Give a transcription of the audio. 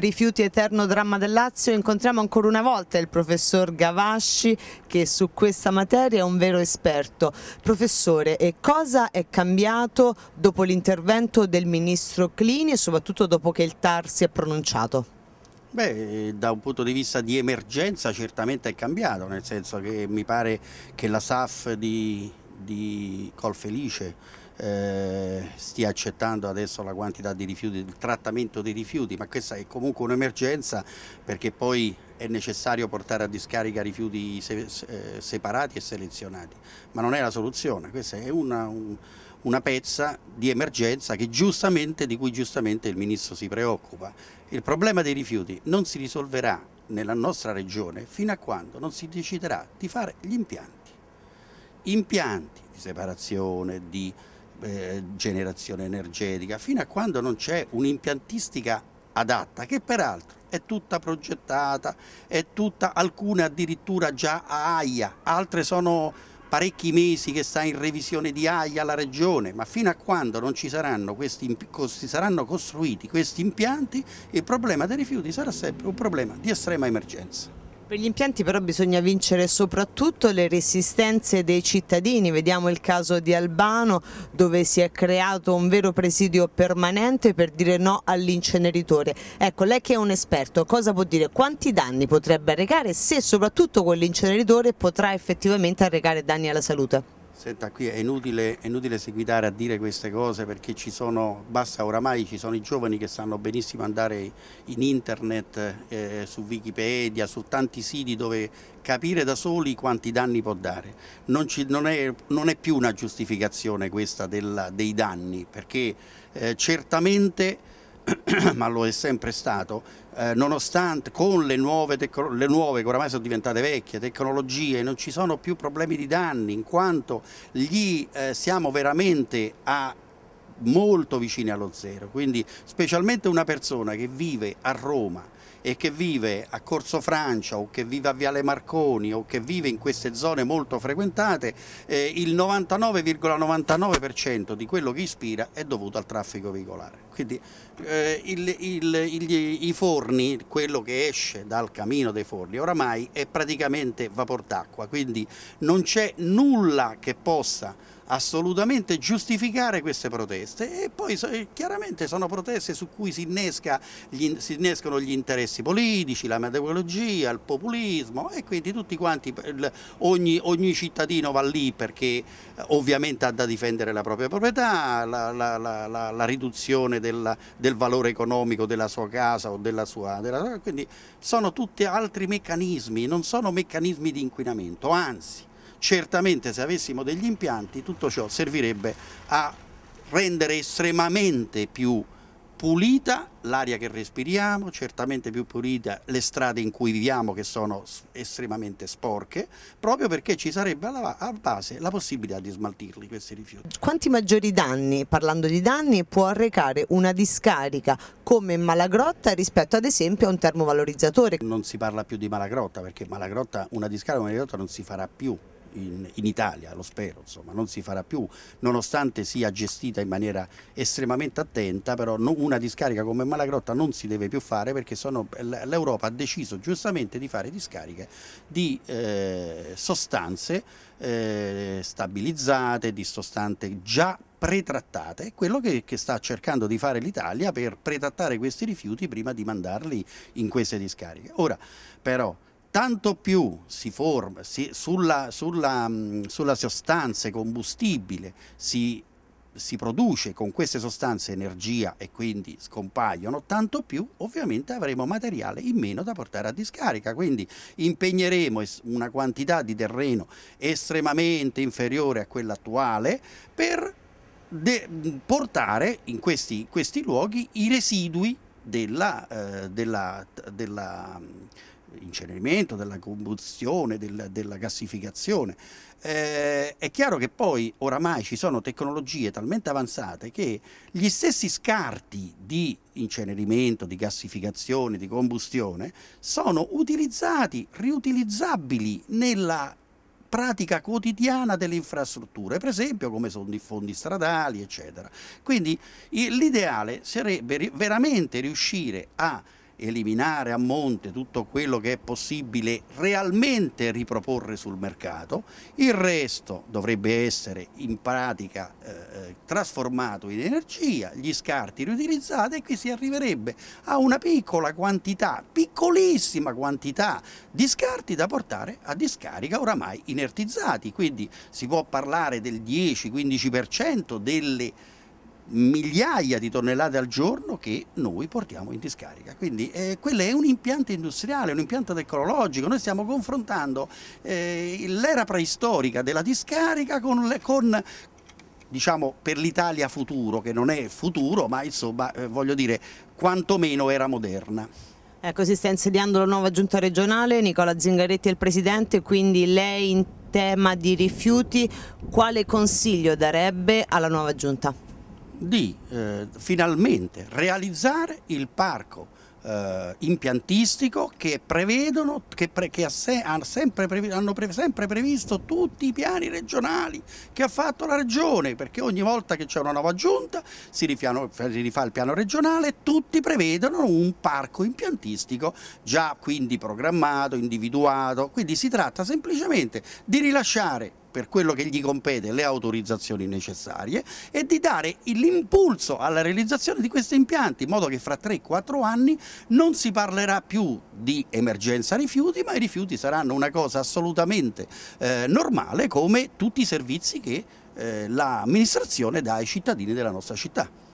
Rifiuti eterno dramma del Lazio, incontriamo ancora una volta il professor Gavasci che su questa materia è un vero esperto. Professore, cosa è cambiato dopo l'intervento del ministro Clini e soprattutto dopo che il TAR si è pronunciato? Beh, da un punto di vista di emergenza certamente è cambiato, nel senso che mi pare che la SAF di, di Colfelice eh, stia accettando adesso la quantità di rifiuti, il trattamento dei rifiuti, ma questa è comunque un'emergenza perché poi è necessario portare a discarica rifiuti se, se, eh, separati e selezionati, ma non è la soluzione, questa è una, un, una pezza di emergenza di cui giustamente il Ministro si preoccupa. Il problema dei rifiuti non si risolverà nella nostra regione fino a quando non si deciderà di fare gli impianti, impianti di separazione, di eh, generazione energetica, fino a quando non c'è un'impiantistica adatta, che peraltro è tutta progettata, è tutta, alcune addirittura già a AIA, altre sono parecchi mesi che sta in revisione di AIA la regione, ma fino a quando non ci saranno, questi, si saranno costruiti questi impianti, il problema dei rifiuti sarà sempre un problema di estrema emergenza. Per gli impianti però bisogna vincere soprattutto le resistenze dei cittadini, vediamo il caso di Albano dove si è creato un vero presidio permanente per dire no all'inceneritore. Ecco, lei che è un esperto, cosa può dire? Quanti danni potrebbe arrecare se soprattutto quell'inceneritore potrà effettivamente arrecare danni alla salute? Senta, qui è inutile, è inutile seguitare a dire queste cose perché ci sono, basta oramai, ci sono i giovani che sanno benissimo andare in internet, eh, su Wikipedia, su tanti siti dove capire da soli quanti danni può dare. Non, ci, non, è, non è, più una giustificazione questa della, dei danni perché eh, certamente ma lo è sempre stato, eh, nonostante con le nuove, le nuove, che oramai sono diventate vecchie, tecnologie, non ci sono più problemi di danni, in quanto lì eh, siamo veramente a molto vicini allo zero, quindi specialmente una persona che vive a Roma e che vive a Corso Francia o che vive a Viale Marconi o che vive in queste zone molto frequentate, eh, il 99,99% ,99 di quello che ispira è dovuto al traffico veicolare. Quindi eh, il, il, il, i forni, quello che esce dal camino dei forni, oramai è praticamente vapor d'acqua, quindi non c'è nulla che possa assolutamente giustificare queste proteste e poi eh, chiaramente sono proteste su cui si, innesca, gli, si innescano gli interessi politici, la meteorologia, il populismo e quindi tutti quanti, eh, ogni, ogni, cittadino va lì perché eh, ovviamente ha da difendere la propria proprietà, la, la, la, la riduzione del della, del valore economico della sua casa o della sua, della sua... Quindi sono tutti altri meccanismi, non sono meccanismi di inquinamento, anzi certamente se avessimo degli impianti tutto ciò servirebbe a rendere estremamente più pulita l'aria che respiriamo, certamente più pulita le strade in cui viviamo che sono estremamente sporche, proprio perché ci sarebbe alla base la possibilità di smaltirli questi rifiuti. Quanti maggiori danni, parlando di danni, può arrecare una discarica come Malagrotta rispetto ad esempio a un termovalorizzatore? Non si parla più di Malagrotta perché Malagrotta, una discarica come Malagrotta non si farà più in, in, Italia, lo spero, insomma, non si farà più, nonostante sia gestita in maniera estremamente attenta, però no, una discarica come Malagrotta non si deve più fare perché l'Europa ha deciso giustamente di fare discariche di eh, sostanze eh, stabilizzate, di sostanze già pretrattate, è quello che, che, sta cercando di fare l'Italia per pretrattare questi rifiuti prima di mandarli in queste discariche. Ora, però, tanto più si forma, si, sulla, sulla, mm, sulla sostanze combustibile si, si produce con queste sostanze energia e quindi scompaiono, tanto più ovviamente avremo materiale in meno da portare a discarica, quindi impegneremo una quantità di terreno estremamente inferiore a quella attuale per portare in questi, questi, luoghi i residui della, eh, della, della dell'incenerimento, della combustione, del, della gassificazione. Eh, è chiaro che poi oramai ci sono tecnologie talmente avanzate che gli stessi scarti di incenerimento, di gassificazione, di combustione sono utilizzati, riutilizzabili nella pratica quotidiana delle infrastrutture, per esempio come sono i fondi stradali, eccetera. Quindi l'ideale sarebbe veramente riuscire a eliminare a monte tutto quello che è possibile realmente riproporre sul mercato, il resto dovrebbe essere in pratica eh, eh, trasformato in energia, gli scarti riutilizzati e qui si arriverebbe a una piccola quantità, piccolissima quantità di scarti da portare a discarica oramai inertizzati, quindi si può parlare del 10-15% delle migliaia di tonnellate al giorno che noi portiamo in discarica. Quindi eh, quello è un impianto industriale, un impianto tecnologico, noi stiamo confrontando eh, l'era preistorica della discarica con, le, con diciamo per l'Italia futuro, che non è futuro, ma insomma eh, voglio dire quantomeno era moderna. Ecco, si sta insediando la nuova giunta regionale, Nicola Zingaretti è il presidente, quindi lei in tema di rifiuti quale consiglio darebbe alla nuova giunta? di eh, finalmente realizzare il parco eh, impiantistico che prevedono, che, pre, che ha se, ha sempre previ, hanno pre, sempre previsto tutti i piani regionali che ha fatto la regione, perché ogni volta che c'è una nuova giunta si, rifiano, si rifà il piano regionale, tutti prevedono un parco impiantistico già quindi programmato, individuato, quindi si tratta semplicemente di rilasciare per quello che gli compete le autorizzazioni necessarie e di dare l'impulso alla realizzazione di questi impianti, in modo che fra 3-4 anni non si parlerà più di emergenza rifiuti, ma i rifiuti saranno una cosa assolutamente eh, normale come tutti i servizi che eh, l'amministrazione dà ai cittadini della nostra città.